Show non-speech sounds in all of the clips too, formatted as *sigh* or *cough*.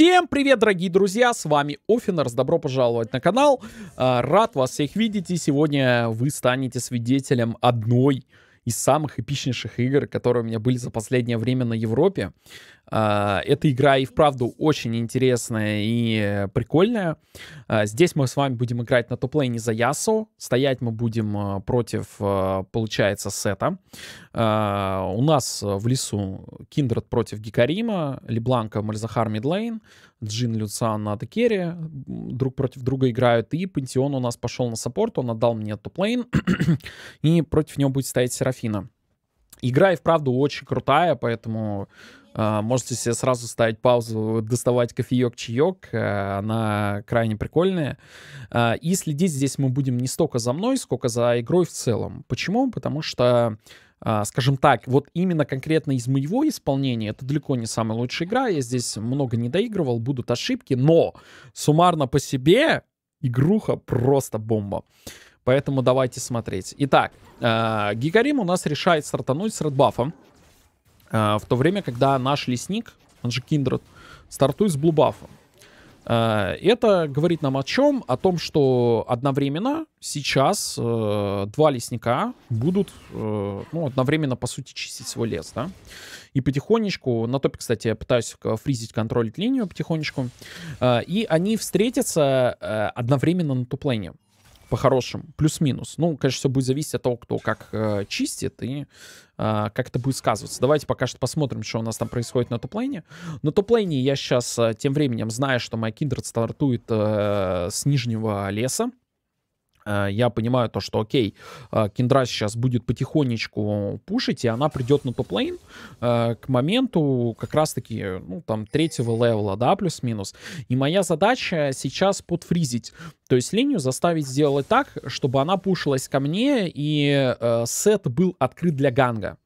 Всем привет, дорогие друзья, с вами Офинерс, добро пожаловать на канал. Э, рад вас всех видеть, и сегодня вы станете свидетелем одной из самых эпичнейших игр, которые у меня были за последнее время на Европе. А, эта игра и вправду очень интересная и э, прикольная. А, здесь мы с вами будем играть на топ-лейне за Ясу. Стоять мы будем э, против, э, получается, сета. А, у нас в лесу Киндред против Гикарима, Лебланка, Мальзахар, Мидлейн. Джин, Люциан на друг против друга играют, и Пантеон у нас пошел на саппорт, он отдал мне топ-лейн, *clears throat* и против него будет стоять Серафина. Игра и вправду очень крутая, поэтому э, можете себе сразу ставить паузу, доставать кофеек, чаек. Э, она крайне прикольная. Э, и следить здесь мы будем не столько за мной, сколько за игрой в целом. Почему? Потому что а, скажем так, вот именно конкретно из моего исполнения это далеко не самая лучшая игра. Я здесь много не доигрывал, будут ошибки, но суммарно по себе игруха просто бомба. Поэтому давайте смотреть. Итак, э, Гигарим у нас решает стартануть с редбафом. Э, в то время, когда наш лесник, он же Киндред, стартует с блубафом. Э, это говорит нам о чем? О том, что одновременно сейчас э, два лесника будут э, ну, одновременно, по сути, чистить свой лес, да? И потихонечку, на топе, кстати, я пытаюсь фризить, контролить линию потихонечку, э, и они встретятся э, одновременно на туплейне по-хорошему, плюс-минус. Ну, конечно, все будет зависеть от того, кто как э, чистит и э, как это будет сказываться. Давайте пока что посмотрим, что у нас там происходит на топлейне. На топлейне я сейчас э, тем временем знаю, что моя Kindred стартует э, с нижнего леса. Э, я понимаю то, что окей, Киндра э, сейчас будет потихонечку пушить, и она придет на топ-лейн э, к моменту как раз-таки, ну, там, третьего левела, да, плюс-минус. И моя задача сейчас подфризить, то есть линию заставить сделать так, чтобы она пушилась ко мне, и сет был открыт для ганга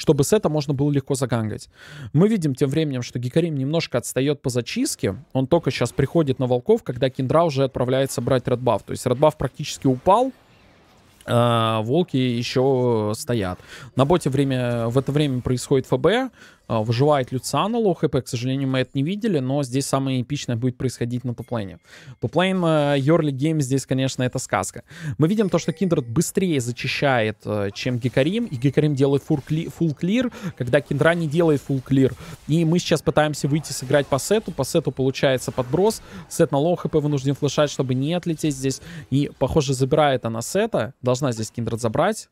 чтобы с это можно было легко загангать. Мы видим тем временем, что Гикарим немножко отстает по зачистке. Он только сейчас приходит на волков, когда Киндра уже отправляется брать редбаф. То есть редбаф практически упал, а волки еще стоят. На боте время, в это время происходит ФБ, а, выживает Люциана Лохепе, к сожалению, мы это не видели, но здесь самое эпичное будет происходить на топлейне. Топлейн Йорли э, Гейм здесь, конечно, это сказка. Мы видим то, что Киндред быстрее зачищает, э, чем Гекарим, и Гекарим делает фул clear, когда Киндра не делает фул clear. И мы сейчас пытаемся выйти сыграть по сету, по сету получается подброс, сет на Лохепе вынужден флешать, чтобы не отлететь здесь, и, похоже, забирает она сета, должна здесь Киндред забрать,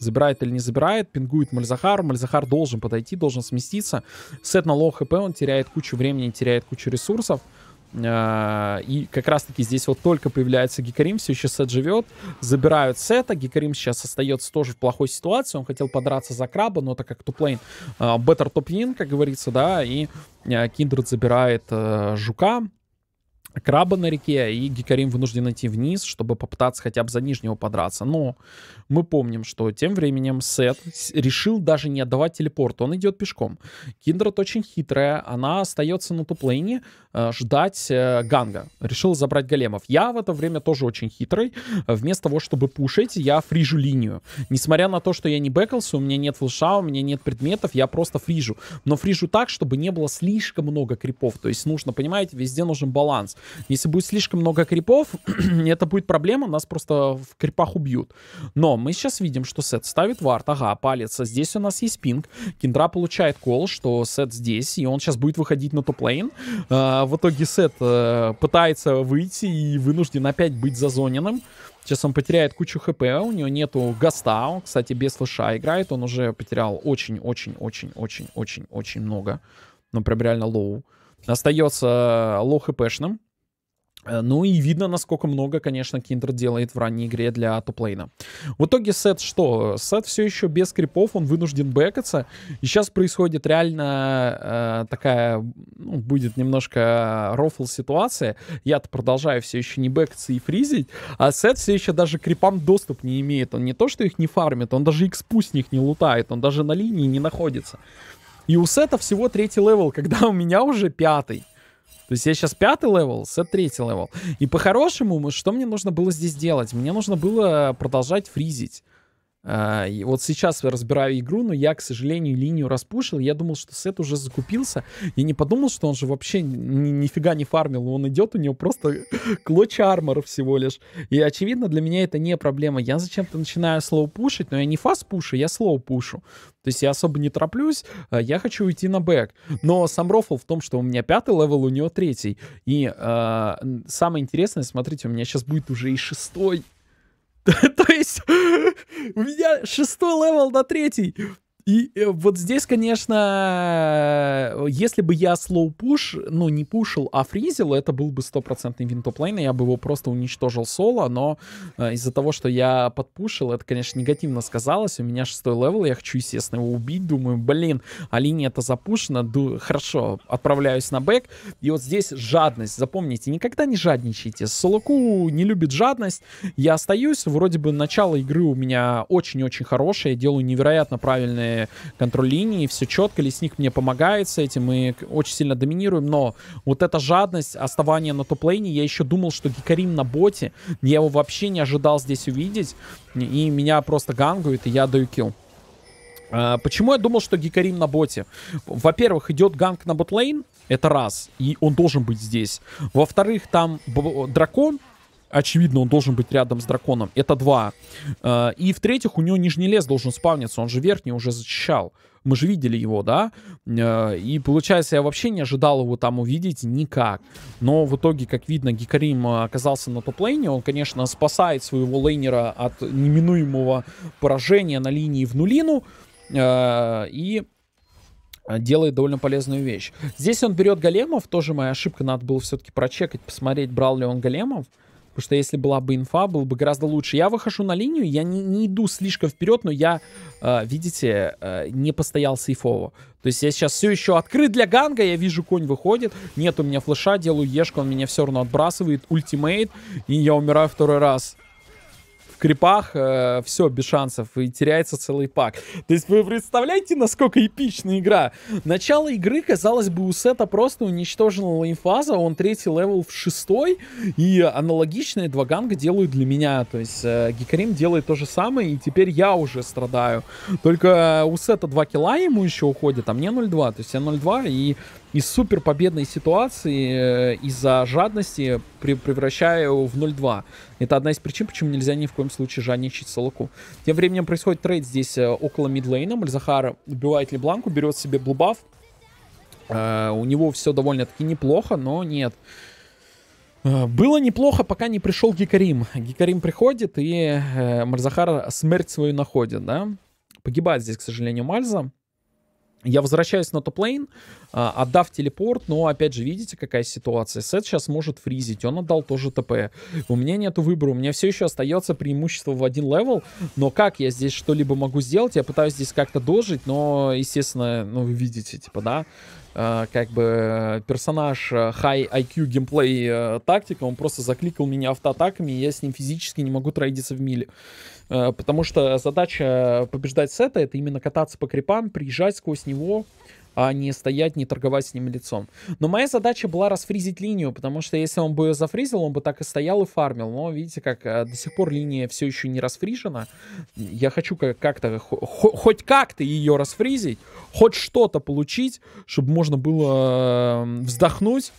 забирает или не забирает, пингует Мальзахару, Мальзахар должен подойти, должен сместиться. Сет на лоу хп, он теряет кучу времени, теряет кучу ресурсов. А, и как раз-таки здесь вот только появляется Гикарим, все еще сет живет, забирают сета, Гикарим сейчас остается тоже в плохой ситуации, он хотел подраться за краба, но так как туплейн, а, better топ-вин, как говорится, да, и Киндред а, забирает жука, краба на реке, и Гикарим вынужден идти вниз, чтобы попытаться хотя бы за нижнего подраться. Но мы помним, что тем временем Сет решил даже не отдавать телепорт, он идет пешком. Киндрат очень хитрая, она остается на туплейне э, ждать э, ганга. Решил забрать големов. Я в это время тоже очень хитрый. Вместо того, чтобы пушить, я фрижу линию. Несмотря на то, что я не бэкался, у меня нет флеша, у меня нет предметов, я просто фрижу. Но фрижу так, чтобы не было слишком много крипов. То есть нужно, понимаете, везде нужен баланс. Если будет слишком много крипов, *clears throat* это будет проблема, нас просто в крипах убьют. Но мы сейчас видим, что сет ставит вард, ага, палится. А здесь у нас есть пинг. Киндра получает кол, что сет здесь, и он сейчас будет выходить на топ-лейн. Э, в итоге сет э, пытается выйти и вынужден опять быть зазоненным. Сейчас он потеряет кучу хп, у него нету гаста, он, кстати, без слыша играет, он уже потерял очень-очень-очень-очень-очень-очень много. Ну, прям реально лоу. Остается лоу хпшным. Э, ну и видно, насколько много, конечно, Киндер делает в ранней игре для топлейна. В итоге сет что? Сет все еще без крипов, он вынужден бэкаться. И сейчас происходит реально э, такая, ну, будет немножко э, рофл ситуация. Я-то продолжаю все еще не бэкаться и фризить. А сет все еще даже крипам доступ не имеет. Он не то, что их не фармит, он даже экспу с них не лутает. Он даже на линии не находится. И у сета всего третий левел, *laughs* когда у меня уже пятый. То есть я сейчас пятый левел, сет третий левел. И по-хорошему, что мне нужно было здесь делать? Мне нужно было продолжать фризить. Uh, вот сейчас я разбираю игру, но я, к сожалению, линию распушил. Я думал, что Сет уже закупился. Я не подумал, что он же вообще ни, нифига не фармил. Он идет, у него просто *laughs* клочья армора всего лишь. И, очевидно, для меня это не проблема. Я зачем-то начинаю слоу пушить, но я не фаст пушу, я слоу пушу. То есть я особо не тороплюсь, а я хочу уйти на бэк. Но сам рофл в том, что у меня пятый левел, у него третий. И uh, самое интересное, смотрите, у меня сейчас будет уже и шестой *laughs* То есть у меня шестой левел на третий. И э, вот здесь, конечно, если бы я слоу пуш, ну, не пушил, а фризил, это был бы стопроцентный винтоплейн, и я бы его просто уничтожил соло, но э, из-за того, что я подпушил, это, конечно, негативно сказалось, у меня шестой левел, я хочу, естественно, его убить, думаю, блин, а линия-то запушена, ду хорошо, отправляюсь на бэк, и вот здесь жадность, запомните, никогда не жадничайте, Солоку не любит жадность, я остаюсь, вроде бы начало игры у меня очень-очень хорошее, Я делаю невероятно правильные классный контроль линии, все четко, лесник мне помогает с этим, мы очень сильно доминируем, но вот эта жадность, оставание на топ-лейне, я еще думал, что Гикарим на боте, я его вообще не ожидал здесь увидеть, и меня просто гангует, и я даю килл. А, почему я думал, что Гикарим на боте? Во-первых, идет ганг на ботлейн, это раз, и он должен быть здесь. Во-вторых, там дракон, очевидно, он должен быть рядом с драконом. Это два. Э, и в-третьих, у него нижний лес должен спавниться, он же верхний уже защищал. Мы же видели его, да? Э, и получается, я вообще не ожидал его там увидеть никак. Но в итоге, как видно, Гикарим оказался на топ-лейне. Он, конечно, спасает своего лейнера от неминуемого поражения на линии в нулину. Э, и делает довольно полезную вещь. Здесь он берет големов, тоже моя ошибка, надо было все-таки прочекать, посмотреть, брал ли он големов. Потому что если была бы инфа, было бы гораздо лучше. Я выхожу на линию, я не, не иду слишком вперед, но я, э, видите, э, не постоял сейфово. То есть я сейчас все еще открыт для ганга, я вижу, конь выходит. Нет у меня флеша, делаю ешку, он меня все равно отбрасывает. Ультимейт, и я умираю второй раз крипах, э, все, без шансов, и теряется целый пак. То есть вы представляете, насколько эпичная игра? Начало игры, казалось бы, у Сета просто уничтожена лейнфаза, он третий левел в шестой, и аналогичные два ганга делают для меня, то есть э, Гикарим делает то же самое, и теперь я уже страдаю. Только э, у Сета 2 килла ему еще уходит, а мне 0,2, то есть я 0,2 и из супер победной ситуации э, из-за жадности при, превращаю в 0-2. Это одна из причин, почему нельзя ни в коем случае жадничать Солоку. Тем временем происходит трейд здесь э, около мидлейна. Мальзахар убивает Лебланку, берет себе блубав. Э, у него все довольно-таки неплохо, но нет. было неплохо, пока не пришел Гикарим. Гикарим приходит, и Мальзахар смерть свою находит, да. Погибает здесь, к сожалению, Мальза. Я возвращаюсь на топ-лейн, а, отдав телепорт, но опять же, видите, какая ситуация. Сет сейчас может фризить, он отдал тоже ТП. У меня нет выбора, у меня все еще остается преимущество в один левел, но как я здесь что-либо могу сделать? Я пытаюсь здесь как-то дожить, но, естественно, ну, вы видите, типа, да, Э, как бы э, персонаж э, high IQ геймплей тактика, он просто закликал меня автоатаками, и я с ним физически не могу трейдиться в миле. Потому что задача побеждать сета это именно кататься по крипам, приезжать сквозь него, а не стоять, не торговать с ним лицом. Но моя задача была расфризить линию, потому что если он бы ее зафризил, он бы так и стоял и фармил. Но видите, как э, до сих пор линия все еще не расфрижена. Я хочу как-то, хоть как-то ее расфризить, хоть что-то получить, чтобы можно было эм, вздохнуть.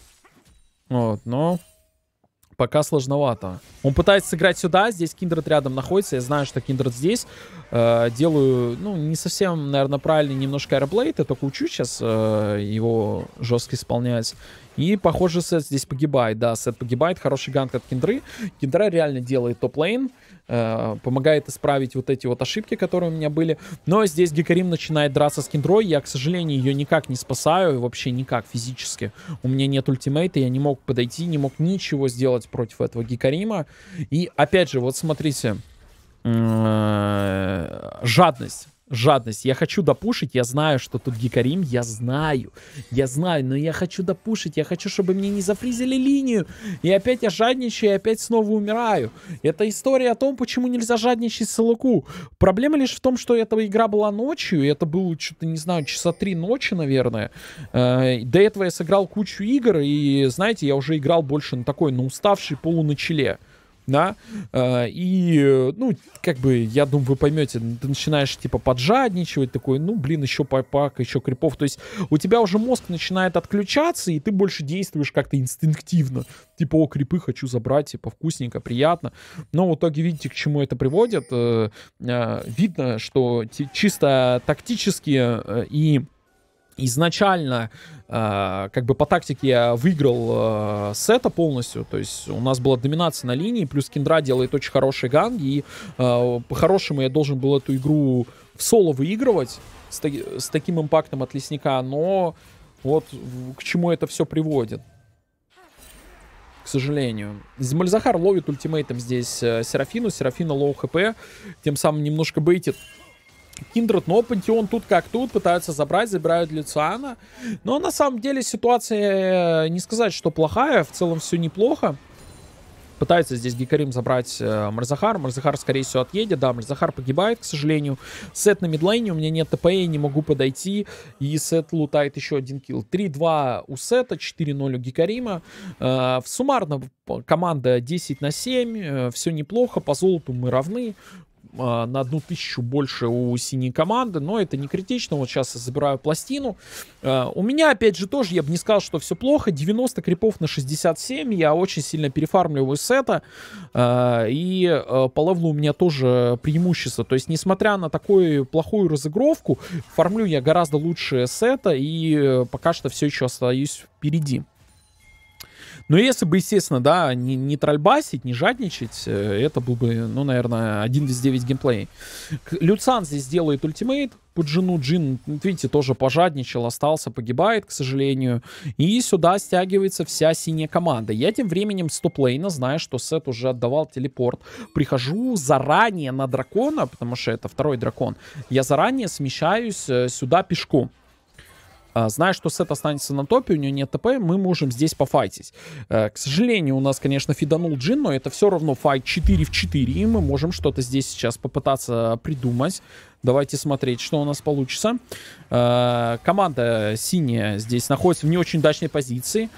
Вот, но пока сложновато. Он пытается сыграть сюда, здесь Киндред рядом находится, я знаю, что Киндред здесь. Э, делаю, ну, не совсем, наверное, правильный немножко аэроплейт, я только учу сейчас э, его жестко исполнять. И, похоже, сет здесь погибает, да, сет погибает, хороший ганг от Киндры. Киндра реально делает топ-лейн. Э, помогает исправить вот эти вот ошибки, которые у меня были. Но здесь Гекарим начинает драться с Кендрой. Я, к сожалению, ее никак не спасаю, вообще никак физически. У меня нет ультимейта, я не мог подойти, не мог ничего сделать против этого Гекарима. И опять же, вот смотрите, э, жадность жадность. Я хочу допушить, я знаю, что тут Гикарим, я знаю, я знаю, но я хочу допушить, я хочу, чтобы мне не зафризили линию, и опять я жадничаю, и опять снова умираю. Это история о том, почему нельзя жадничать с Луку. Проблема лишь в том, что эта игра была ночью, и это было что-то, не знаю, часа три ночи, наверное. Э, до этого я сыграл кучу игр, и, знаете, я уже играл больше на такой, на уставшей полуначеле. начале да, э, и, э, ну, как бы, я думаю, вы поймете, ты начинаешь, типа, поджадничивать, такой, ну, блин, еще пак, еще крипов, то есть у тебя уже мозг начинает отключаться, и ты больше действуешь как-то инстинктивно, типа, о, крипы хочу забрать, типа, вкусненько, приятно, но в итоге видите, к чему это приводит, э, видно, что чисто тактически и изначально э, как бы по тактике я выиграл э, сета полностью, то есть у нас была доминация на линии, плюс Киндра делает очень хороший ганг, и э, по-хорошему я должен был эту игру в соло выигрывать с, та с таким импактом от Лесника, но вот к чему это все приводит. К сожалению. Мальзахар ловит ультимейтом здесь э, Серафину. Серафина лоу хп. Тем самым немножко бейтит Киндред, но Пантеон тут как тут, пытаются забрать, забирают Люциана. Но на самом деле ситуация, э, не сказать, что плохая, в целом все неплохо. Пытается здесь Гикарим забрать э, Марзахар. Марзахар, скорее всего, отъедет. Да, Марзахар погибает, к сожалению. Сет на мидлейне. У меня нет ТП, я не могу подойти. И Сет лутает еще один килл. 3-2 у Сета, 4-0 у Гикарима. Э, суммарно команда 10 на 7. Э, все неплохо. По золоту мы равны. А, на одну тысячу больше у синей команды, но это не критично. Вот сейчас я забираю пластину. А, у меня, опять же, тоже, я бы не сказал, что все плохо. 90 крипов на 67, я очень сильно перефармливаю сета. А, и э, по левлу у меня тоже преимущество. То есть, несмотря на такую плохую разыгровку, фармлю я гораздо лучше сета и э, пока что все еще остаюсь впереди. Но ну, если бы, естественно, да, не, не тральбасить, не жадничать, э, это был бы, ну, наверное, один из 9 геймплей. Люцан здесь делает ультимейт под жену. Джин, видите, тоже пожадничал, остался, погибает, к сожалению. И сюда стягивается вся синяя команда. Я тем временем с топлейна, зная, что Сет уже отдавал телепорт, прихожу заранее на дракона, потому что это второй дракон. Я заранее смещаюсь э, сюда пешком. А, зная, что сет останется на топе, у нее нет ТП, мы можем здесь пофайтить. Э, к сожалению, у нас, конечно, фиданул Джин, но это все равно файт 4 в 4, и мы можем что-то здесь сейчас попытаться придумать. Давайте смотреть, что у нас получится. Э, команда синяя здесь находится в не очень дачной позиции.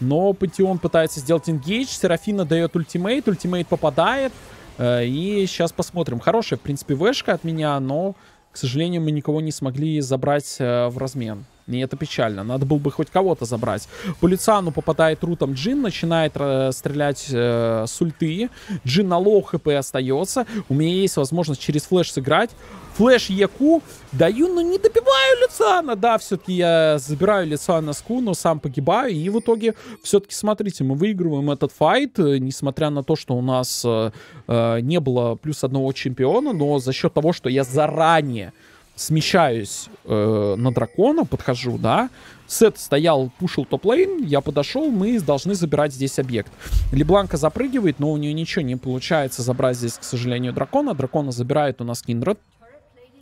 Но Патион пытается сделать ингейдж. Серафина дает ультимейт. Ультимейт попадает. Э, и сейчас посмотрим. Хорошая, в принципе, вешка от меня, но к сожалению, мы никого не смогли забрать э, в размен. И это печально. Надо было бы хоть кого-то забрать. По Лицану попадает рутом Джин, начинает э, стрелять э, с ульты. Джин на лоу хп остается. У меня есть возможность через флеш сыграть. Флэш Яку даю, но не добиваю Люциана. Да, все-таки я забираю Люциана с Ку, но сам погибаю. И в итоге, все-таки, смотрите, мы выигрываем этот файт, э, несмотря на то, что у нас э, э, не было плюс одного чемпиона, но за счет того, что я заранее смещаюсь э, на дракона, подхожу, да, Сет стоял, пушил топ-лейн, я подошел, мы должны забирать здесь объект. Лебланка запрыгивает, но у нее ничего не получается забрать здесь, к сожалению, дракона. Дракона забирает у нас Киндред.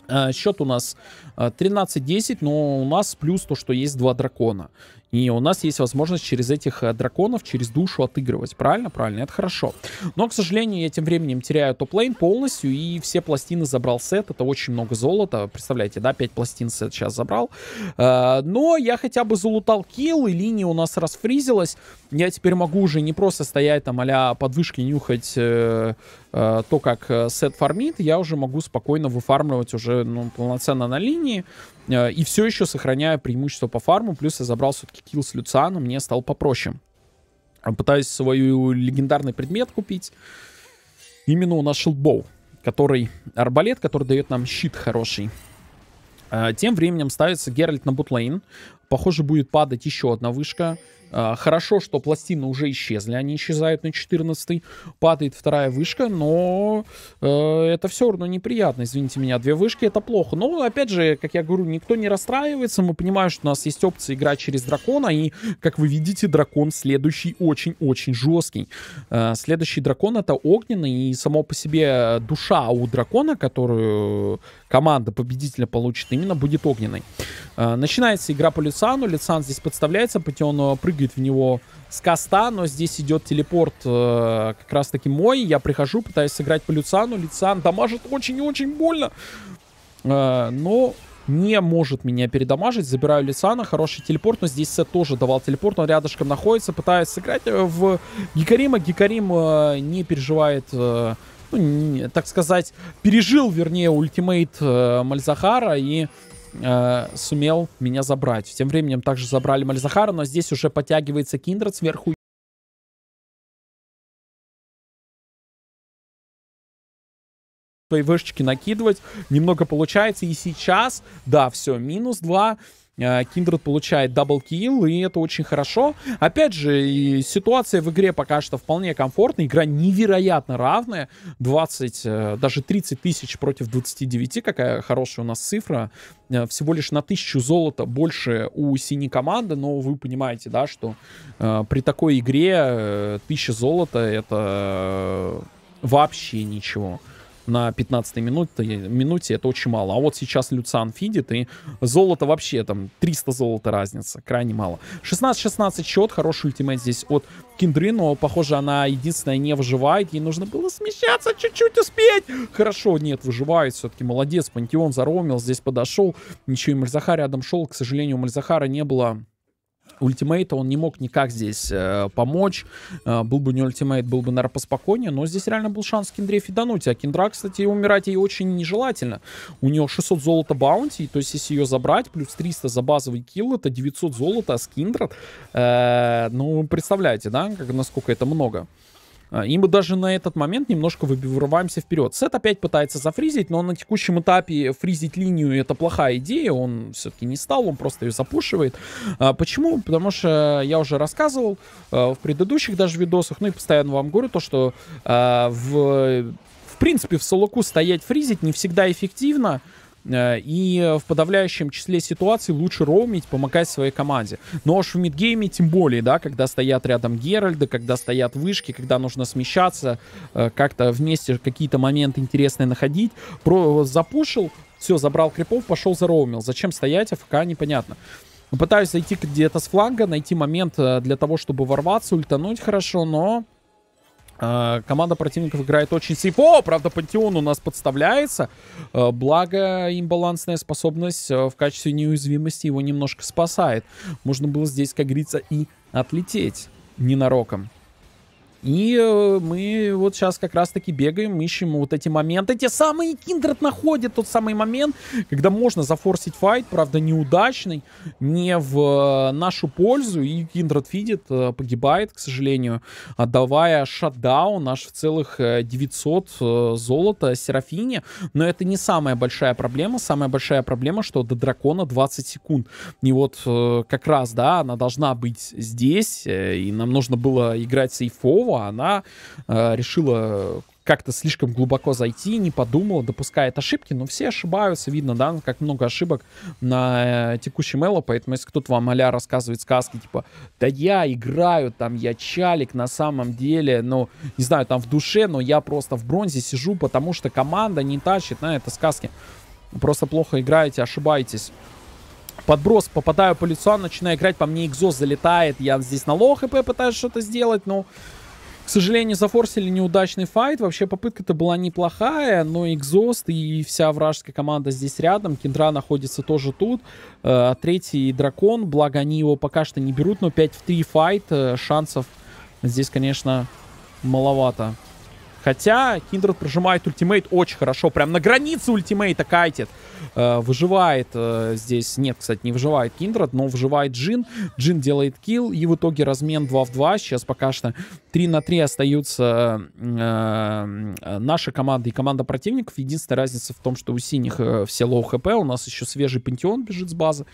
Э, счет у нас 13-10, э, но у нас плюс то, что есть два дракона. И у нас есть возможность через этих э, драконов, через душу отыгрывать. Правильно? Правильно, это хорошо. Но, к сожалению, я тем временем теряю топ-лейн полностью, и все пластины забрал сет. Это очень много золота. Представляете, да, 5 пластин сет сейчас забрал. Э, но я хотя бы залутал килл, и линия у нас расфризилась. Я теперь могу уже не просто стоять там а подвышки нюхать э, то, как сет фармит, я уже могу спокойно выфармливать уже ну, полноценно на линии. Э, и все еще сохраняя преимущество по фарму, плюс я забрал все-таки килл с Люцианом, мне стало попроще. Э, пытаюсь свою легендарный предмет купить. Именно у нас шилдбоу, который арбалет, который дает нам щит хороший. Э, тем временем ставится Геральт на бутлейн. Похоже, будет падать еще одна вышка. А, хорошо, что пластины уже исчезли, они исчезают на 14 падает вторая вышка, но э, это все равно неприятно, извините меня, две вышки это плохо. Но, опять же, как я говорю, никто не расстраивается, мы понимаем, что у нас есть опция играть через дракона, и, как вы видите, дракон следующий очень-очень жесткий. Э, следующий дракон это огненный, и само по себе душа у дракона, которую команда победителя получит, именно будет огненной. Э, начинается игра по лицану лицан здесь подставляется, Патион э, прыгает прыгает в него с коста, но здесь идет телепорт э, как раз таки мой. Я прихожу, пытаюсь сыграть по Люциану. Люциан дамажит очень и очень больно. Э, но не может меня передамажить. Забираю Лисана, хороший телепорт, но здесь Сет тоже давал телепорт, он рядышком находится, пытаюсь сыграть э, в Гикарима. Гикарим э, не переживает, э, ну, не, так сказать, пережил, вернее, ультимейт э, Мальзахара и Э, сумел меня забрать. Тем временем также забрали Мальзахара, но здесь уже подтягивается Киндрат сверху. Свои вышечки накидывать. Немного получается. И сейчас, да, все, минус 2. Киндред э, получает дабл-килл, и это очень хорошо. Опять же, ситуация в игре пока что вполне комфортная. Игра невероятно равная. 20, э, даже 30 тысяч против 29, какая хорошая у нас цифра. Э, всего лишь на тысячу золота больше у синей команды, но вы понимаете, да, что при такой игре тысяча золота это вообще ничего на 15 минуте, э, минуте это очень мало. А вот сейчас Люцан фидит, и золото вообще там 300 золота разница, крайне мало. 16-16 счет, хороший ультимейт здесь от Киндры, но, похоже, она единственная не выживает. Ей нужно было смещаться, чуть-чуть успеть. Хорошо, нет, выживает все-таки. Молодец, Пантеон заромил, здесь подошел. Ничего, и Мальзаха рядом шел. К сожалению, у Мальзахара не было Ультимейта он не мог никак здесь э, помочь. Э, был бы не ультимейт, был бы, наверное, поспокойнее. Но здесь реально был шанс Киндре фидануть. А Киндра, кстати, умирать ей очень нежелательно. У нее 600 золота баунти. То есть, если ее забрать, плюс 300 за базовый килл, это 900 золота, а с Киндрат... Э, ну, представляете, да, как, насколько это много. А, и мы даже на этот момент немножко вырываемся вперед. Сет опять пытается зафризить, но на текущем этапе фризить линию это плохая идея. Он все-таки не стал, он просто ее запушивает. А, почему? Потому что я уже рассказывал а, в предыдущих даже видосах, ну и постоянно вам говорю то, что в в принципе, в Солоку стоять фризить не всегда эффективно. Э, и в подавляющем числе ситуаций лучше роумить, помогать своей команде. Но уж в мидгейме тем более, да, когда стоят рядом Геральды, когда стоят вышки, когда нужно смещаться, э, как-то вместе какие-то моменты интересные находить. Про запушил, все, забрал крипов, пошел зароумил. Зачем стоять, АФК, непонятно. Пытаюсь зайти где-то с фланга, найти момент э, для того, чтобы ворваться, ультануть хорошо, но а, команда противников играет очень слепо. Правда, Пантеон у нас подставляется. А, благо, имбалансная способность а, в качестве неуязвимости его немножко спасает. Можно было здесь, как говорится, и отлететь ненароком. И э, мы вот сейчас как раз-таки бегаем, ищем вот эти моменты. Те самые Киндрат находит тот самый момент, когда можно зафорсить файт, правда неудачный, не в э, нашу пользу. И Киндрат видит, э, погибает, к сожалению, отдавая шатдаун наш в целых 900 золота Серафине. Но это не самая большая проблема. Самая большая проблема, что до дракона 20 секунд. И вот как раз, да, она должна быть здесь. И нам нужно было играть сейфово, а она э, решила как-то слишком глубоко зайти, не подумала, допускает ошибки, но все ошибаются, видно, да, как много ошибок на э, текущем Элло, поэтому если кто-то вам а рассказывает сказки, типа, да я играю, там, я чалик на самом деле, ну, не знаю, там, в душе, но я просто в бронзе сижу, потому что команда не тащит, на это сказки. Просто плохо играете, ошибаетесь. Подброс, попадаю по лицу, начинаю играть, по мне экзос залетает, я здесь на лох и пытаюсь что-то сделать, но... Ну к сожалению, зафорсили неудачный файт. Вообще попытка-то была неплохая, но экзост и вся вражеская команда здесь рядом. Кендра находится тоже тут. Э, а Третий дракон, благо они его пока что не берут, но 5 в 3 файт. Э, шансов здесь, конечно, маловато. Хотя Киндред прожимает ультимейт очень хорошо. Прям на границе ультимейта кайтит. Э, выживает э, здесь... Нет, кстати, не выживает Киндред, но выживает Джин. Джин делает килл. И в итоге размен 2 в 2. Сейчас пока что 3 на 3 остаются э, э наша команда и команда противников. Единственная разница в том, что у синих э, все лоу хп. У нас еще свежий пантеон бежит с базы.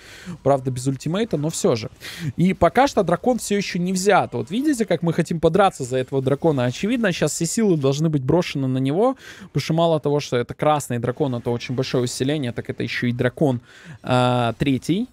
Правда, без ультимейта, но все же. И пока что дракон все еще не взят. Вот видите, как мы хотим подраться за этого дракона? Очевидно, сейчас все силы должны должны быть брошены на него, потому что мало того, что это красный дракон, это очень большое усиление, так это еще и дракон э, третий.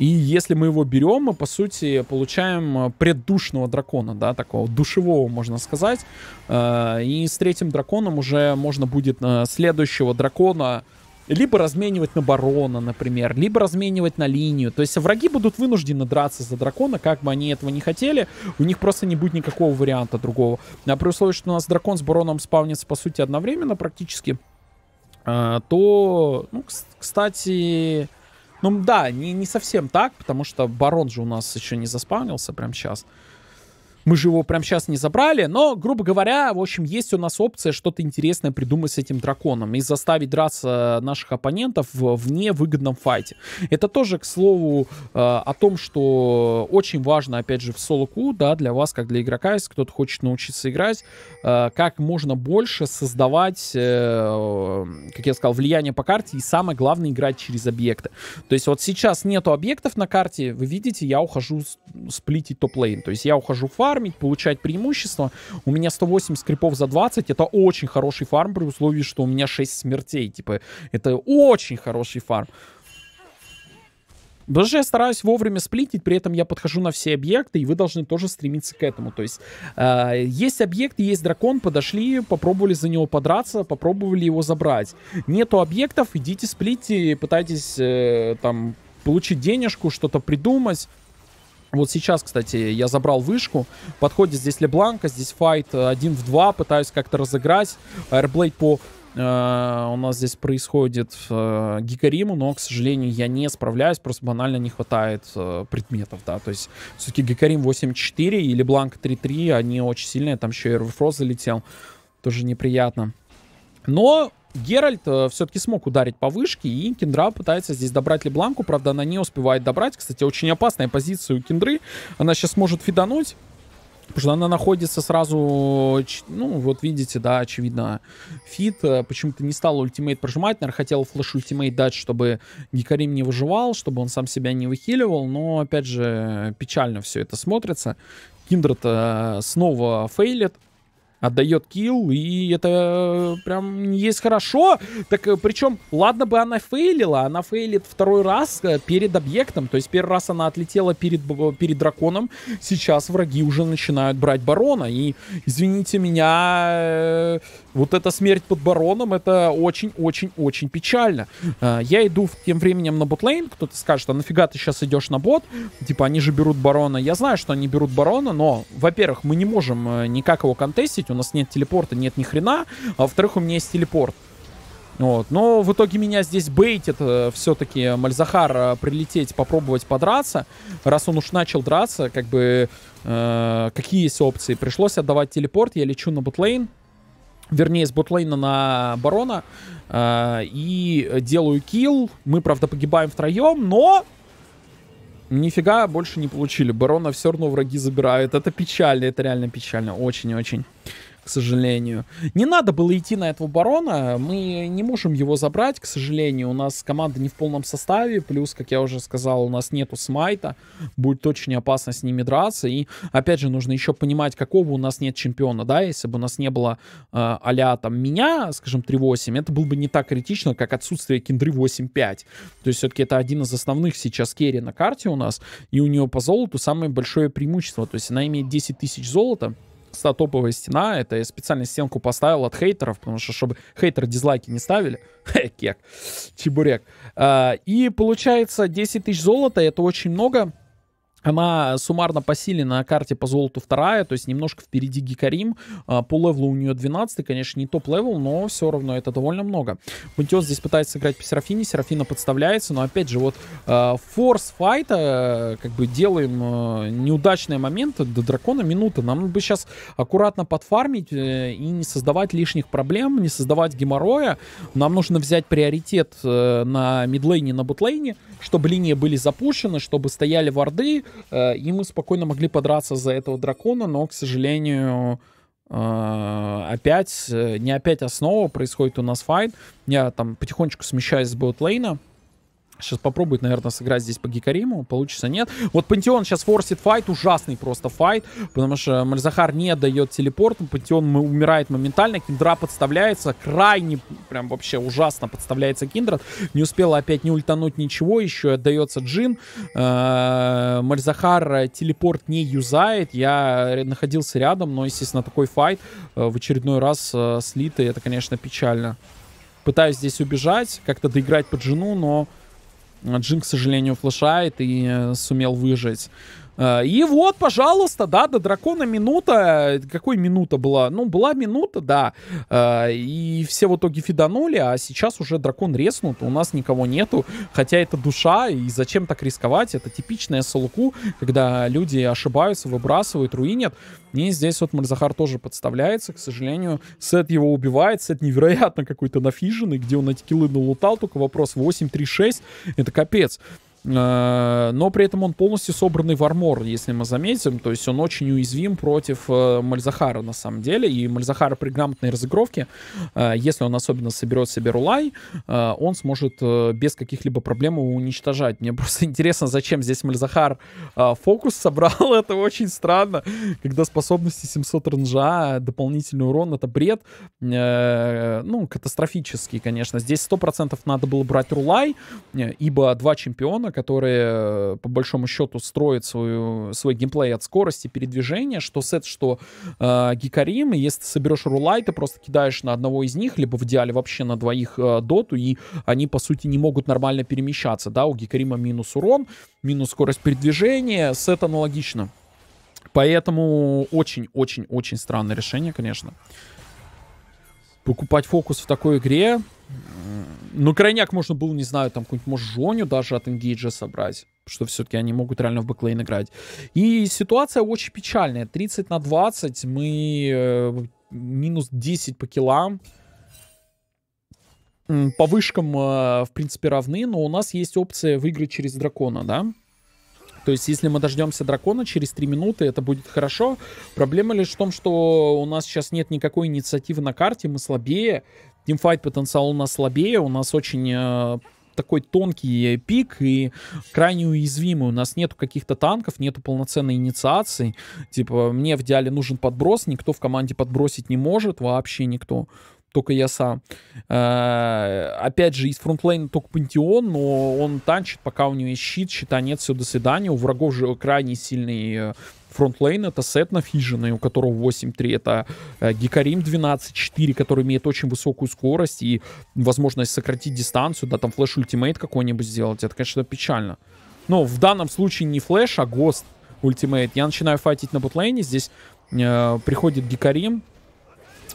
И если мы его берем, мы, по сути, получаем э, преддушного дракона, да, такого душевого, можно сказать. Э, и с третьим драконом уже можно будет э, следующего дракона либо разменивать на барона, например, либо разменивать на линию. То есть враги будут вынуждены драться за дракона, как бы они этого не хотели, у них просто не будет никакого варианта другого. А при условии, что у нас дракон с бароном спавнится, по сути, одновременно практически, а, то, ну, кстати, ну да, не, не совсем так, потому что барон же у нас еще не заспавнился прямо сейчас мы же его прямо сейчас не забрали, но, грубо говоря, в общем, есть у нас опция что-то интересное придумать с этим драконом и заставить драться э, наших оппонентов в невыгодном файте. Это тоже, к слову, э, о том, что очень важно, опять же, в солоку, да, для вас, как для игрока, если кто-то хочет научиться играть, э, как можно больше создавать, как я сказал, влияние по карте и самое главное играть через объекты. То есть вот сейчас нету объектов на карте, вы видите, я ухожу сплитить топ-лейн, то есть я ухожу фар, фармить, получать преимущество. У меня 108 скрипов за 20. Это очень хороший фарм при условии, что у меня 6 смертей. Типа, это очень хороший фарм. Даже я стараюсь вовремя сплитить, при этом я подхожу на все объекты, и вы должны тоже стремиться к этому. То есть э, есть объект, есть дракон, подошли, попробовали за него подраться, попробовали его забрать. Нету объектов, идите сплите, пытайтесь э, там получить денежку, что-то придумать. Вот сейчас, кстати, я забрал вышку. Подходит здесь Лебланка, здесь файт э, один в два. Пытаюсь как-то разыграть. Аэрблейд по Uh, у нас здесь происходит uh, Гикариму, но, к сожалению, я не справляюсь, просто банально не хватает uh, предметов, да, то есть все-таки Гикарим 8-4 или Бланк 3-3, они очень сильные, там еще и Эрвифроз залетел, тоже неприятно. Но Геральт э, все-таки смог ударить по вышке, и Киндра пытается здесь добрать Лебланку, правда, она не успевает добрать. Кстати, очень опасная позиция у Киндры, она сейчас может фидануть. Потому что она находится сразу, э, ну, вот видите, да, очевидно, фит. Э, почему-то не стал ультимейт прожимать. Наверное, хотел флеш ультимейт дать, чтобы Гикарим не выживал, чтобы он сам себя не выхиливал. Но, опять же, печально все это смотрится. Киндры-то снова фейлит отдает килл, и это э, прям не есть хорошо. Так э, причем, ладно бы она фейлила, она фейлит второй раз э, перед объектом, то есть первый раз она отлетела перед, перед драконом, сейчас враги уже начинают брать барона, и, извините меня, вот эта смерть под бароном, это очень-очень-очень печально. Я иду тем временем на ботлейн, кто-то скажет, а нафига ты сейчас идешь на бот? Типа, они же берут барона. Я знаю, что они берут барона, но, во-первых, мы не можем никак его контестить, у нас нет телепорта, нет ни хрена. А во-вторых, у меня есть телепорт. Вот. Но в итоге меня здесь бейтит э, все-таки Мальзахар э, прилететь, попробовать подраться. Раз он уж начал драться, как бы э, какие есть опции? Пришлось отдавать телепорт, я лечу на ботлейн. Вернее, с ботлейна на барона. Э, и делаю килл. Мы, правда, погибаем втроем, но нифига больше не получили. Барона все равно враги забирают. Это печально, это реально печально. Очень-очень к сожалению. Не надо было идти на этого барона, мы не можем его забрать, к сожалению. У нас команда не в полном составе, плюс, как я уже сказал, у нас нету смайта, будет очень опасно с ними драться. И, опять же, нужно еще понимать, какого у нас нет чемпиона, да, если бы у нас не было э, а там меня, скажем, 3-8, это было бы не так критично, как отсутствие киндры 8-5. То есть все-таки это один из основных сейчас керри на карте у нас, и у нее по золоту самое большое преимущество, то есть она имеет 10 тысяч золота, топовая стена. Это я специально стенку поставил от хейтеров, потому что, чтобы хейтеры дизлайки не ставили. *laughs* Кек. Чебурек. А, и получается 10 тысяч золота, это очень много. Она суммарно по силе на карте по золоту вторая, то есть немножко впереди Гикарим. А, по левелу у нее 12, конечно, не топ-левел, но все равно это довольно много. Бунтиос здесь пытается сыграть по Серафине, Серафина подставляется, но опять же, вот а, форс файта, э, как бы делаем э, неудачные моменты, до дракона минута. Нам бы сейчас аккуратно подфармить э, и не создавать лишних проблем, не создавать геморроя. Нам нужно взять приоритет на мидлейне, на бутлейне, чтобы линии были запущены, чтобы стояли варды, Э, и мы спокойно могли подраться за этого дракона, но, к сожалению, э, опять, э, не опять основа, а происходит у нас файт. Я там потихонечку смещаюсь с ботлейна, Сейчас попробует, наверное, сыграть здесь по Гикариму. Получится, нет. Вот Пантеон сейчас форсит файт. Ужасный просто файт. Потому что Мальзахар не дает телепорт. Пантеон умирает моментально. Киндра подставляется. Крайне, прям вообще ужасно подставляется Киндрат. Не успела опять не ультануть ничего. Еще отдается Джин. Э, Мальзахар телепорт не юзает. Я находился рядом. Но, естественно, такой файт э, в очередной раз э, слитый. Это, конечно, печально. Пытаюсь здесь убежать. Как-то доиграть по Джину, но... Джин, к сожалению, флешает и э, сумел выжить. Э, и вот, пожалуйста, да, до дракона минута. Какой минута была? Ну, была минута, да. Э, и все в итоге фиданули, а сейчас уже дракон резнут, у нас никого нету. Хотя это душа, и зачем так рисковать? Это типичная Салуку, когда люди ошибаются, выбрасывают, руинят. И здесь вот Мальзахар тоже подставляется. К сожалению, Сет его убивает. Сет невероятно какой-то нафиженный, где он эти киллы налутал. Только вопрос 8-3-6. Это капец. Э, но при этом он полностью собранный в армор, если мы заметим. То есть он очень уязвим против э, Мальзахара на самом деле. И Мальзахара при грамотной разыгровке, э, если он особенно соберет себе рулай, он сможет без каких-либо проблем его уничтожать. Мне *laughs* просто интересно, зачем здесь Мальзахар фокус собрал. *laughs* это очень странно, когда способности 700 рнжа, а дополнительный урон, это бред. Ну, катастрофический, конечно. Здесь 100% надо было брать рулай, ибо два чемпиона, которые э, по большому счету строят свою, свой геймплей от скорости передвижения, что сет, что э, Гикарим, и если ты соберешь рулай, ты просто кидаешь на одного из них, либо в идеале вообще на двоих э, доту, и они, по сути, не могут нормально перемещаться, да, у Гикарима минус урон, минус скорость передвижения, сет аналогично. Поэтому очень-очень-очень странное решение, конечно. Покупать фокус в такой игре ну, крайняк можно было, не знаю, там какую-нибудь, может, Жоню даже от Engage собрать. Что все-таки они могут реально в бэклейн играть. И ситуация очень печальная. 30 на 20. Мы э, минус 10 по килам. По вышкам, э, в принципе, равны. Но у нас есть опция выиграть через дракона, да? То есть, если мы дождемся дракона через 3 минуты, это будет хорошо. Проблема лишь в том, что у нас сейчас нет никакой инициативы на карте, мы слабее тимфайт потенциал у нас слабее, у нас очень э, такой тонкий пик и крайне уязвимый. У нас нету каких-то танков, нету полноценной инициации. Типа, мне в идеале нужен подброс, никто в команде подбросить не может, вообще никто только я сам. Э, опять же, из фронтлейна только Пантеон, но он танчит, пока у него есть щит, щита нет, все, до свидания. У врагов же крайне сильный э, Фронтлейн — это сет на фижены, у которого 8-3. Это э, Гикарим 12-4, который имеет очень высокую скорость и возможность сократить дистанцию, да, там флеш-ультимейт какой-нибудь сделать. Это, конечно, печально. Но в данном случае не флеш, а гост ультимейт. Я начинаю файтить на ботлейне, здесь э, приходит Гикарим,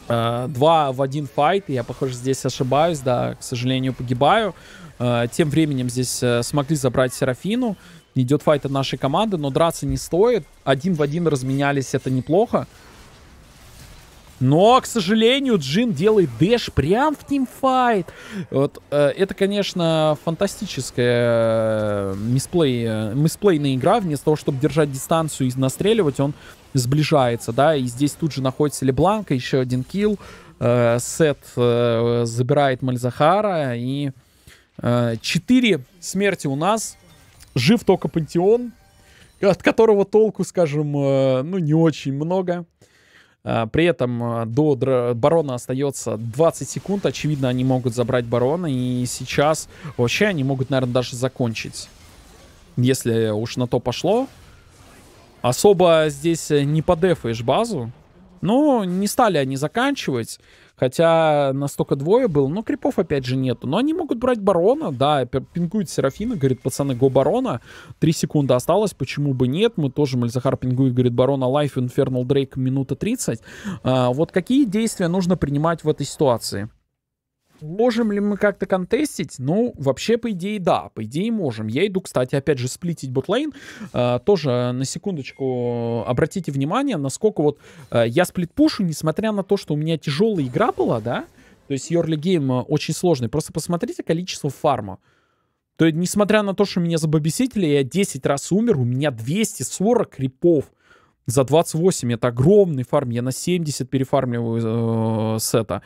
э, Два в один файт, я, похоже, здесь ошибаюсь, да, к сожалению, погибаю. Э, тем временем здесь э, смогли забрать Серафину идет файт от нашей команды, но драться не стоит. Один в один разменялись, это неплохо. Но, к сожалению, Джин делает дэш прям в тимфайт. Вот, э, это, конечно, фантастическая э, мисплей, э, мисплейная игра. Вместо того, чтобы держать дистанцию и настреливать, он сближается, да. И здесь тут же находится Лебланка, еще один килл. Э, сет э, забирает Мальзахара. И э, 4 смерти у нас жив только Пантеон, от которого толку, скажем, э, ну, не очень много. А, при этом э, до барона остается 20 секунд. Очевидно, они могут забрать барона. И сейчас вообще они могут, наверное, даже закончить. Если уж на то пошло. Особо здесь не подефаешь базу. Но не стали они заканчивать. Хотя настолько двое было, но крипов опять же нету. Но они могут брать барона, да, пингует Серафина, говорит, пацаны, го барона, три секунды осталось, почему бы нет, мы тоже, Мальзахар пингует, говорит, барона лайф, инфернал дрейк, минута 30. А, вот какие действия нужно принимать в этой ситуации? Можем ли мы как-то контестить? Ну, вообще, по идее, да. По идее, можем. Я иду, кстати, опять же, сплитить ботлейн. Э, тоже, на секундочку, э, обратите внимание, насколько вот э, я сплитпушу, несмотря на то, что у меня тяжелая игра была, да? То есть, Йорли Гейм э, очень сложный. Просто посмотрите количество фарма. То есть, несмотря на то, что меня забобесители, я 10 раз умер, у меня 240 крипов за 28 это огромный фарм, я на 70 перефармливаю э, сета.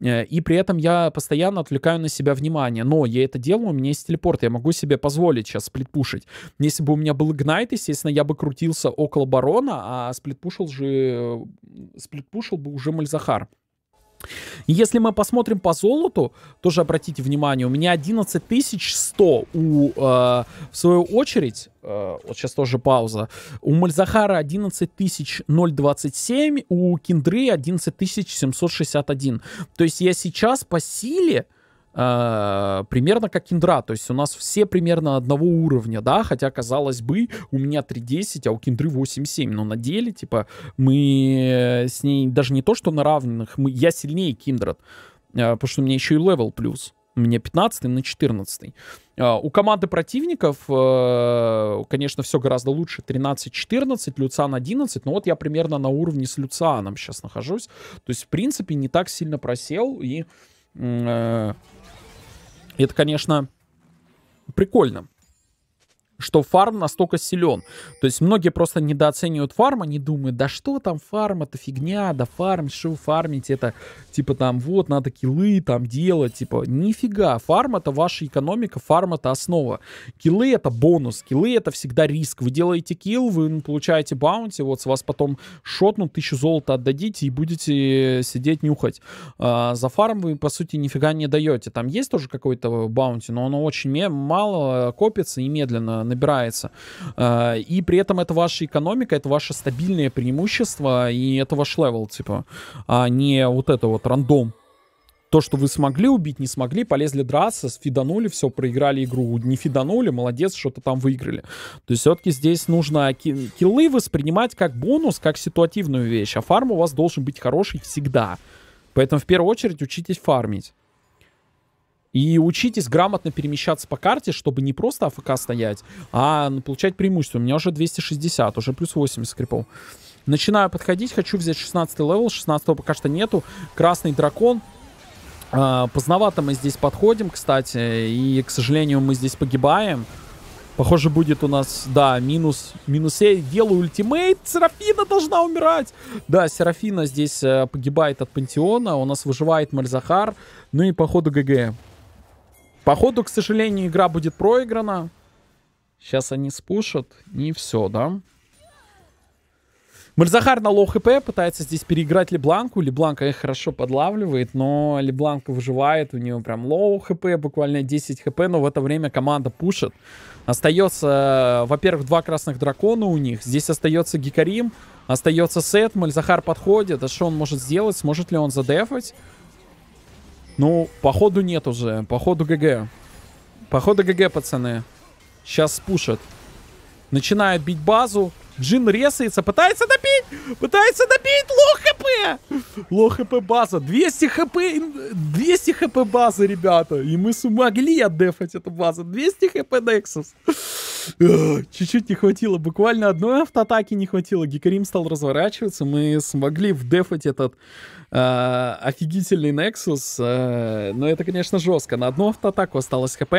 Э, и при этом я постоянно отвлекаю на себя внимание. Но я это делаю, у меня есть телепорт, я могу себе позволить сейчас сплитпушить. Если бы у меня был гнайт, естественно, я бы крутился около барона, а сплитпушил же... Э, сплитпушил бы уже Мальзахар. Если мы посмотрим по золоту, тоже обратите внимание, у меня 11100 у, э, в свою очередь, э, вот сейчас тоже пауза, у Мальзахара 11027, у Киндры 11761. То есть я сейчас по силе, э, э, примерно как киндра, то есть у нас все примерно одного уровня, да, хотя, казалось бы, у меня 3.10, а у киндры 8.7, но на деле, типа, мы с ней даже не то, что на равных, мы, я сильнее киндрат, э, потому что у меня еще и левел плюс, у меня 15 на 14. Uh, э, у команды противников, uh, конечно, все гораздо лучше. 13-14, Люциан 11. Но вот я примерно на уровне с Люцианом сейчас нахожусь. То есть, в принципе, не так сильно просел. И uh, это, конечно, прикольно что фарм настолько силен. То есть многие просто недооценивают фарм, они думают, да что там фарм, это фигня, да фарм, что фармить, это типа там вот надо килы там делать, типа нифига, фарм это ваша экономика, фарм это основа. Килы это бонус, килы это всегда риск. Вы делаете килл, вы получаете баунти, вот с вас потом шотнут, тысячу золота отдадите и будете сидеть нюхать. А, за фарм вы по сути нифига не даете. Там есть тоже какой-то баунти, но оно очень мало копится и медленно набирается. Э, и при этом это ваша экономика, это ваше стабильное преимущество, и это ваш левел, типа, а не вот это вот рандом то, что вы смогли убить, не смогли, полезли драться, сфиданули, все, проиграли игру, не фиданули, молодец, что-то там выиграли. То есть все-таки здесь нужно киллы воспринимать как бонус, как ситуативную вещь, а фарм у вас должен быть хороший всегда. Поэтому в первую очередь учитесь фармить. И учитесь грамотно перемещаться по карте, чтобы не просто АФК стоять, а ну, получать преимущество. У меня уже 260, уже плюс 80 крипов. Начинаю подходить, хочу взять 16 левел, 16 пока что нету. Красный дракон. А, поздновато мы здесь подходим, кстати, и, к сожалению, мы здесь погибаем. Похоже, будет у нас, да, минус, минус я э. делаю ультимейт, Серафина должна умирать. Да, Серафина здесь э, погибает от Пантеона, у нас выживает Мальзахар, ну и походу ГГ. Походу, к сожалению, игра будет проиграна. Сейчас они спушат, не все, да? Мальзахар на лоу хп пытается здесь переиграть Лебланку. Лебланка их хорошо подлавливает, но Лебланка выживает. У нее прям лоу хп, буквально 10 хп, но в это время команда пушит. Остается, во-первых, два красных дракона у них. Здесь остается Гикарим, остается Сет. Мальзахар подходит. А что он может сделать? Сможет ли он задефать? Ну, походу нет уже. Походу ГГ. Походу ГГ, пацаны. Сейчас спушат. Начинает бить базу. Джин резается, пытается добить! Пытается добить! Лох хп! Лох хп база. 200 хп, 200 хп базы, ребята. И мы смогли отдефать эту базу. 200 хп Nexus. Чуть-чуть не хватило. Буквально одной автоатаки не хватило. Гикарим стал разворачиваться. Мы смогли вдефать этот Э, офигительный Nexus, э, но это, конечно, жестко. На одну автоатаку осталось хп.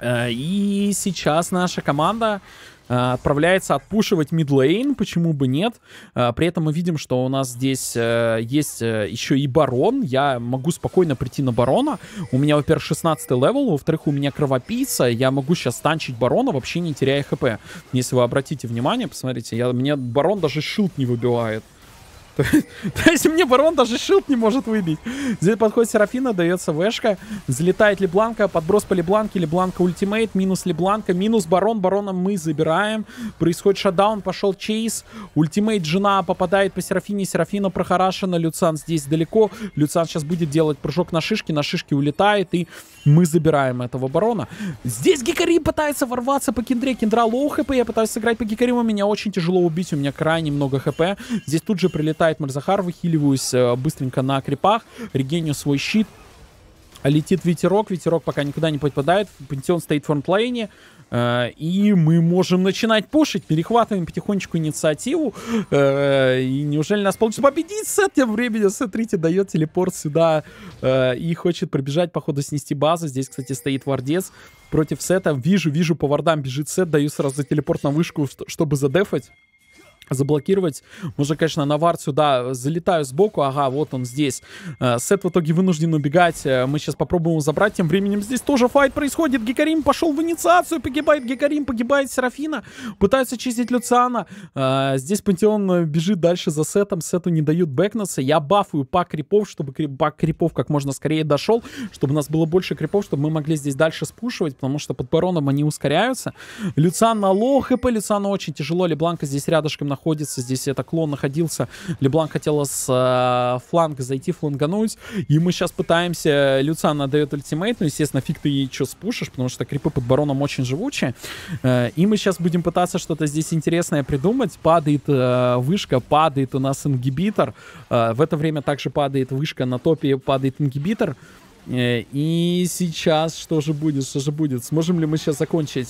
Э, и сейчас наша команда э, отправляется отпушивать мидлейн, почему бы нет. Э, при этом мы видим, что у нас здесь э, есть еще и барон. Я могу спокойно прийти на барона. У меня, во-первых, 16 левел, во-вторых, у меня кровопийца. Я могу сейчас танчить барона, вообще не теряя хп. Если вы обратите внимание, посмотрите, я, мне барон даже шилд не выбивает. *laughs* То есть, мне барон даже шилд не может выбить. Здесь подходит Серафина, дается вешка. Залетает Лебланка, подброс по Лебланке, Лебланка ультимейт, минус Лебланка, минус барон, барона мы забираем. Происходит шатдаун, пошел чейз. Ультимейт жена попадает по Серафине, Серафина прохорашена, Люцан здесь далеко. Люцан сейчас будет делать прыжок на шишки, на шишки улетает, и мы забираем этого барона. Здесь Гикари пытается ворваться по Кендре, Кендра лоу хп, я пытаюсь сыграть по Гикари, у меня очень тяжело убить, у меня крайне много хп. Здесь тут же прилетает хватает Марзахар, выхиливаюсь э, быстренько на крипах, регеню свой щит. Летит ветерок, ветерок пока никуда не попадает, пантеон стоит в фронтлейне, э, и мы можем начинать пушить, перехватываем потихонечку инициативу. Э, и неужели нас получится победить с этим временем? Смотрите, дает телепорт сюда и хочет пробежать, походу, снести базу. Здесь, кстати, стоит вардец против сета. Вижу, вижу, по вардам бежит сет, даю сразу телепорт на вышку, чтобы задефать заблокировать. Можно, конечно, на вард сюда залетаю сбоку. Ага, вот он здесь. Э, Сет в итоге вынужден убегать. Э, мы сейчас попробуем его забрать. Тем временем здесь тоже файт происходит. Гекарим пошел в инициацию. Погибает Гекарим, погибает Серафина. Пытаются чистить Люциана. Э, здесь Пантеон бежит дальше за Сетом. Сету не дают бэкнуться. Я бафую пак крипов, чтобы пак крипов как можно скорее дошел. Чтобы у нас было больше крипов, чтобы мы могли здесь дальше спушивать. Потому что под бароном они ускоряются. Люциан на лоу хп. Люциану очень тяжело. Лебланка здесь рядышком находится находится. Здесь это клон находился. Леблан хотела с э, фланга зайти, флангануть. И мы сейчас пытаемся... Люциан отдает ультимейт. Ну, естественно, фиг ты ей что спушишь, потому что крипы под бароном очень живучие. Э, и мы сейчас будем пытаться что-то здесь интересное придумать. Падает э, вышка, падает у нас ингибитор. Э, в это время также падает вышка на топе, падает ингибитор. Э, и сейчас что же будет, что же будет? Сможем ли мы сейчас закончить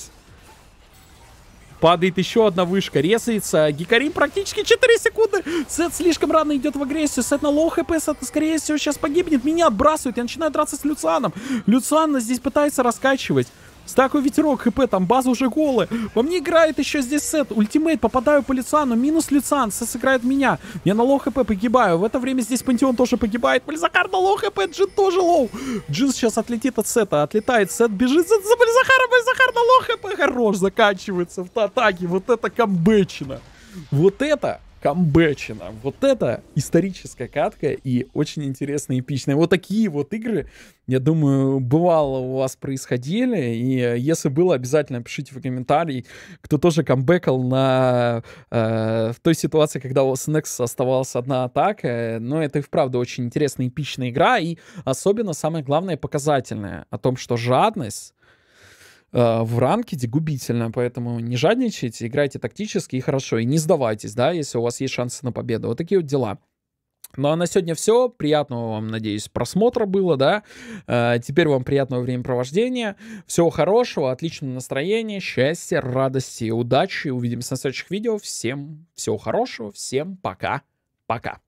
Падает еще одна вышка, резается. Гикарим практически 4 секунды. Сет слишком рано идет в агрессию. Сет на лоу хп, Сет, скорее всего, сейчас погибнет. Меня отбрасывают, Я начинаю драться с Люцианом. Люциан здесь пытается раскачивать. Стакаю ветерок, хп, там база уже голая. Во мне играет еще здесь сет. Ультимейт, попадаю по Лицану, минус Лицан, сет сыграет меня. Я на лоу хп погибаю. В это время здесь Пантеон тоже погибает. Бальзакар на лоу хп, Джин тоже лоу. Джин сейчас отлетит от сета, отлетает, сет бежит сет за Бальзахаром, Бальзахар на лоу хп. Хорош, заканчивается в атаке. Вот это камбэчина. Вот это камбэчина. Вот это историческая катка и очень интересная, эпичная. Вот такие вот игры, я думаю, бывало у вас происходили. И если было, обязательно пишите в комментарии, кто тоже камбэкал на, э, в той ситуации, когда у вас SNX оставалась одна атака. Но это и вправду очень интересная, эпичная игра. И особенно, самое главное, показательное о том, что жадность Э, в ранкете губительно, поэтому не жадничайте, играйте тактически и хорошо, и не сдавайтесь, да, если у вас есть шансы на победу. Вот такие вот дела. Ну а на сегодня все. Приятного вам, надеюсь, просмотра было, да. Э, теперь вам приятного времяпровождения. Всего хорошего, отличного настроения, счастья, радости, удачи. Увидимся на следующих видео. Всем всего хорошего, всем пока. Пока.